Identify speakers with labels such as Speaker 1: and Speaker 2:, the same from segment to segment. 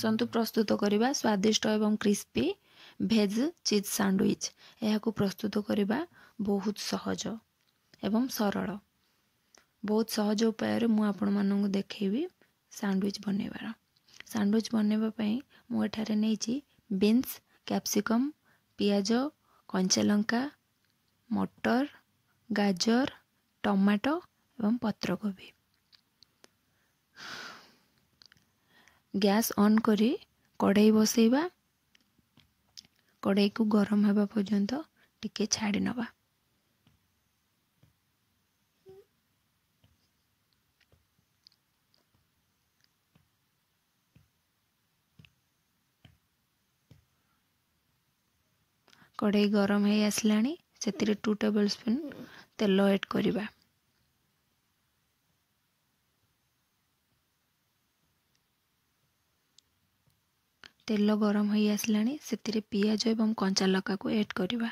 Speaker 1: ଆସନ୍ତୁ ପ୍ରସ୍ତୁତ କରିବା ସ୍ୱାଦିଷ୍ଟ ଏବଂ କ୍ରିସ୍ପି ଭେଜ୍ ଚିଜ୍ ସାଣ୍ଡୱିଚ୍ ଏହାକୁ ପ୍ରସ୍ତୁତ କରିବା ବହୁତ ସହଜ ଏବଂ ସରଳ ବହୁତ ସହଜ ଉପାୟରେ ମୁଁ ଆପଣମାନଙ୍କୁ ଦେଖେଇବି ସାଣ୍ଡୱିଚ୍ ବନେଇବାର ସାଣ୍ଡୱିଚ୍ ବନେଇବା ପାଇଁ ମୁଁ ଏଠାରେ ନେଇଛି ବିନ୍ସ କ୍ୟାପ୍ସିକମ୍ ପିଆଜ କଞ୍ଚାଲଙ୍କା ମଟର ଗାଜର ଟମାଟୋ ଏବଂ ପତ୍ରକୋବି ଗ୍ୟାସ୍ ଅନ୍ କରି କଢ଼େଇ ବସାଇବା କଢ଼େଇକୁ ଗରମ ହେବା ପର୍ଯ୍ୟନ୍ତ ଟିକେ ଛାଡ଼ି ନେବା କଢ଼େଇ ଗରମ ହେଇ ଆସିଲାଣି ସେଥିରେ ଟୁ ଟେବଲ୍ ସ୍ପୁନ୍ ତେଲ ଏଡ଼୍ କରିବା ତେଲ ଗରମ ହୋଇ ଆସିଲାଣି ସେଥିରେ ପିଆଜ ଏବଂ କଞ୍ଚା ଲଙ୍କାକୁ ଏଡ଼୍ କରିବା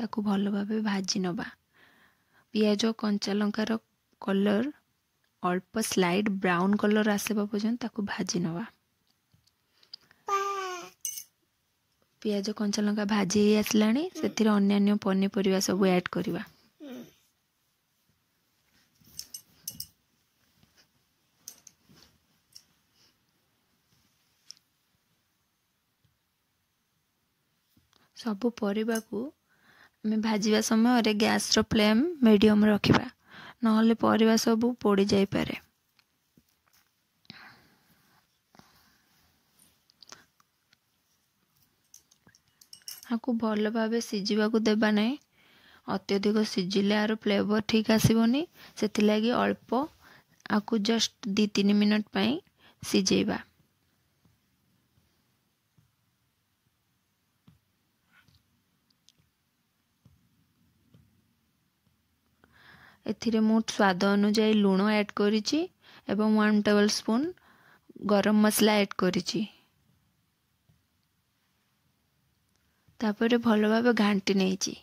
Speaker 1: ତାକୁ ଭଲ ଭାବେ ଭାଜି ନେବା ପିଆଜ କଞ୍ଚା ଲଙ୍କାର କଲର୍ ଅଳ୍ପ ସ୍ଲାଇଡ୍ ବ୍ରାଉନ୍ କଲର୍ ଆସିବା ପର୍ଯ୍ୟନ୍ତ ତାକୁ ଭାଜି ନେବା ପିଆଜ କଞ୍ଚା ଲଙ୍କା ଭାଜି ହେଇ ଆସିଲାଣି ସେଥିରେ ଅନ୍ୟାନ୍ୟ ପନିପରିବା ସବୁ ଆଡ଼୍ କରିବା ସବୁ ପରିବାକୁ ଆମେ ଭାଜିବା ସମୟରେ ଗ୍ୟାସ୍ର ଫ୍ଲେମ୍ ମିଡ଼ିୟମ୍ ରଖିବା ନହେଲେ ପରିବା ସବୁ ପୋଡ଼ି ଯାଇପାରେ ଆକୁ ଭଲ ଭାବେ ସିଝିବାକୁ ଦେବା ନାହିଁ ଅତ୍ୟଧିକ ସିଝିଲେ ଆର ଫ୍ଲେଭର ଠିକ୍ ଆସିବନି ସେଥିଲାଗି ଅଳ୍ପ ଆକୁ ଜଷ୍ଟ ଦୁଇ ତିନି ମିନିଟ୍ ପାଇଁ ସିଝେଇବା ଏଥିରେ ମୁଁ ସ୍ୱାଦ ଅନୁଯାୟୀ ଲୁଣ ଆଡ଼୍ କରିଛି ଏବଂ ୱାନ୍ ଟେବଲ୍ ସ୍ପୁନ୍ ଗରମ ମସଲା ଆଡ଼୍ କରିଛି ତାପରେ ଭଲ ଭାବେ ଘାଣ୍ଟି ନେଇଛି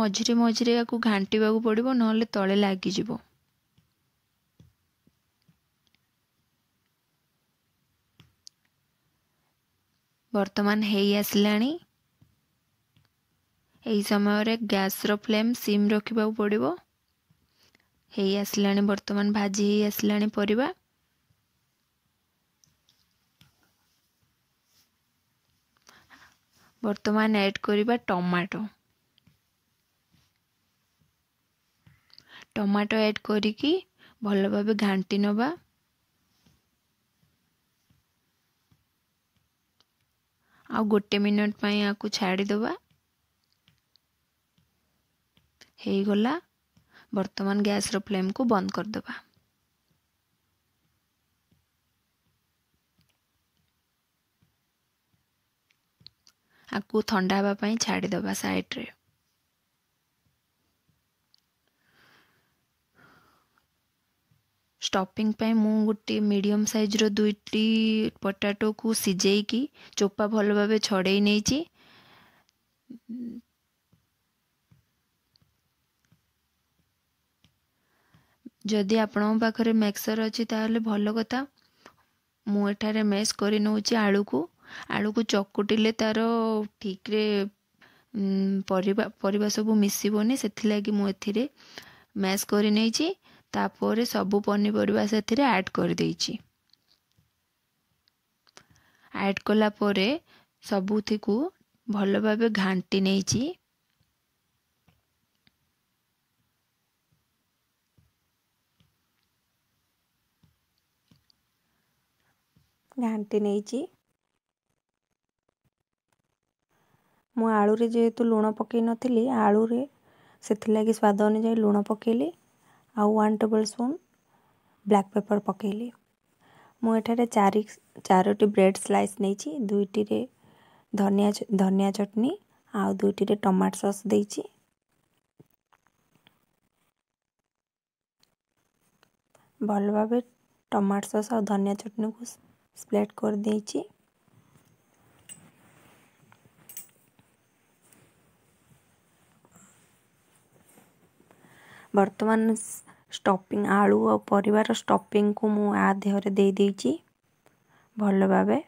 Speaker 1: ମଝିରେ ମଝିରେ ଏହାକୁ ଘାଣ୍ଟିବାକୁ ପଡ଼ିବ ନହେଲେ ତଳେ ଲାଗିଯିବ ବର୍ତ୍ତମାନ ହେଇ ଆସିଲାଣି ଏହି ସମୟରେ ଗ୍ୟାସ୍ର ଫ୍ଲେମ୍ ସିମ୍ ରଖିବାକୁ ପଡ଼ିବ ହେଇ ଆସିଲାଣି ବର୍ତ୍ତମାନ ଭାଜି ହେଇ ଆସିଲାଣି ପରିବା ବର୍ତ୍ତମାନ ଏଡ଼୍ କରିବା ଟମାଟୋ ଟମାଟୋ ଏଡ଼୍ କରିକି ଭଲ ଭାବେ ଘାଣ୍ଟି ନେବା ଆଉ ଗୋଟେ ମିନିଟ୍ ପାଇଁ ଆକୁ ଛାଡ଼ିଦେବା ହେଇଗଲା ବର୍ତ୍ତମାନ ଗ୍ୟାସ୍ର ଫ୍ଲେମ୍କୁ ବନ୍ଦ କରିଦେବା ଆକୁ ଥଣ୍ଡା ହେବା ପାଇଁ ଛାଡ଼ିଦେବା ସାଇଡ଼୍ରେ ଷ୍ଟପିଂ ପାଇଁ ମୁଁ ଗୋଟେ ମିଡ଼ିୟମ୍ ସାଇଜ୍ର ଦୁଇଟି ପଟାଟୋକୁ ସିଝେଇକି ଚୋପା ଭଲ ଭାବେ ଛଡ଼େଇ ନେଇଛି ଯଦି ଆପଣଙ୍କ ପାଖରେ ମିକ୍ସର ଅଛି ତାହେଲେ ଭଲ କଥା ମୁଁ ଏଠାରେ ମେସ୍ କରି ନେଉଛି ଆଳୁକୁ ଆଳୁକୁ ଚକୁଟିଲେ ତାର ଠିକ୍ରେ ପରିବା ପରିବା ସବୁ ମିଶିବନି ସେଥିଲାଗି ମୁଁ ଏଥିରେ ମ୍ୟାସ୍ କରି ନେଇଛି ତାପରେ ସବୁ ପନିପରିବା ସେଥିରେ ଆଡ୍ କରିଦେଇଛି ଆଡ୍ କଲା ପରେ ସବୁଥିକୁ ଭଲ ଭାବେ ଘାଣ୍ଟି ନେଇଛି ଘାଣ୍ଟି ନେଇଛି ମୁଁ ଆଳୁରେ ଯେହେତୁ ଲୁଣ ପକାଇ ନଥିଲି ଆଳୁରେ ସେଥିଲାଗି ସ୍ୱାଦ ଅନୁଯାୟୀ ଲୁଣ ପକାଇଲି ଆଉ one tablespoon black pepper ପକାଇଲି ମୁଁ ଏଠାରେ ଚାରି ଚାରୋଟି ବ୍ରେଡ଼୍ ସ୍ଲାଇସ୍ ନେଇଛି ଦୁଇଟିରେ ଧନିଆ ଧନିଆ ଚଟନି ଆଉ ଦୁଇଟିରେ ଟମାଟୋ ସସ୍ ଦେଇଛି ଭଲ ଭାବେ ଟମାଟୋ ସସ୍ ଆଉ ଧନିଆ ଚଟନିକୁ ସ୍ପ୍ଲେଟ୍ କରିଦେଇଛି ବର୍ତ୍ତମାନ ଷ୍ଟପିଂ ଆଳୁ ଆଉ ପରିବାର ଷ୍ଟପିଂକୁ ମୁଁ ଆ ଦେହରେ ଦେଇଦେଇଛି ଭଲ ଭାବେ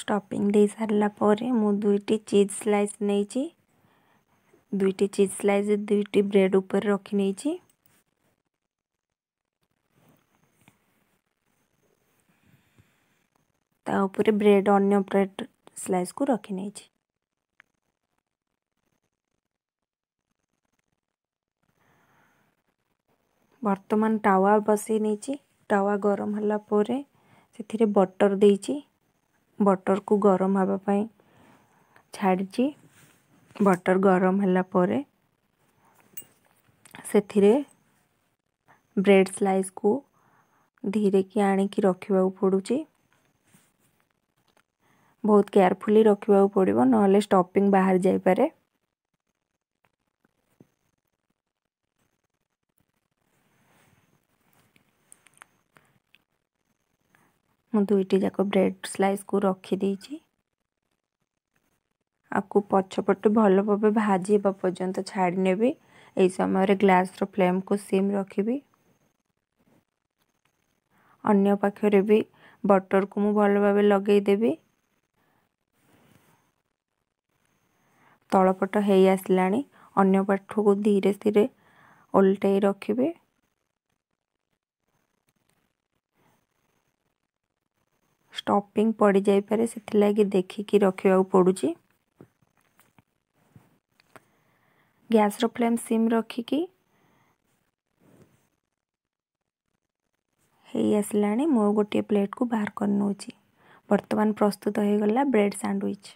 Speaker 1: স্টপিং দেই সারা পরে মু দুইটি চিজ স্লাইস নেইছি দুইটি চিজ স্লাইস দুইটি ব্রেড উপরে রখি নেইছি তা উপরে ব্রেড অন্য ব্রেড স্লাইস কু রখি নেইছি বর্তমান টাওয়া বসাই নেইছি টাওয়া গরম হলা পরে ସେଥିରେ ବଟର୍ ଦେଇଛି ବଟର୍କୁ ଗରମ ହେବା ପାଇଁ ଛାଡ଼ିଛି ବଟର୍ ଗରମ ହେଲା ପରେ ସେଥିରେ ବ୍ରେଡ଼୍ ସ୍ଲାଇସ୍କୁ ଧୀରେକି ଆଣିକି ରଖିବାକୁ ପଡ଼ୁଛି ବହୁତ କେୟାରଫୁଲି ରଖିବାକୁ ପଡ଼ିବ ନହେଲେ ଷ୍ଟଫିଂ ବାହାରି ଯାଇପାରେ ମୁଁ ଦୁଇଟି ଯାକ ବ୍ରେଡ଼ ସ୍ଲାଇସ୍କୁ ରଖିଦେଇଛି ଆକୁ ପଛପଟେ ଭଲ ଭାବେ ଭାଜିବା ପର୍ଯ୍ୟନ୍ତ ଛାଡ଼ି ନେବି ଏହି ସମୟରେ ଗ୍ଲାସ୍ର ଫ୍ଲେମ୍କୁ ସିମ୍ ରଖିବି ଅନ୍ୟ ପାଖରେ ବି ବଟର୍କୁ ମୁଁ ଭଲ ଭାବେ ଲଗାଇଦେବି ତଳପଟ ହେଇ ଆସିଲାଣି ଅନ୍ୟ ପାଠକୁ ଧୀରେ ଧୀରେ ଓଲଟାଇ ରଖିବି टपिंग पड़ जापे से देखिक रखा पड़ू गैस फ्लेम सीम रखिक मो गोटे प्लेट को बाहर करतमान प्रस्तुत हो गला ब्रेड सैंडविच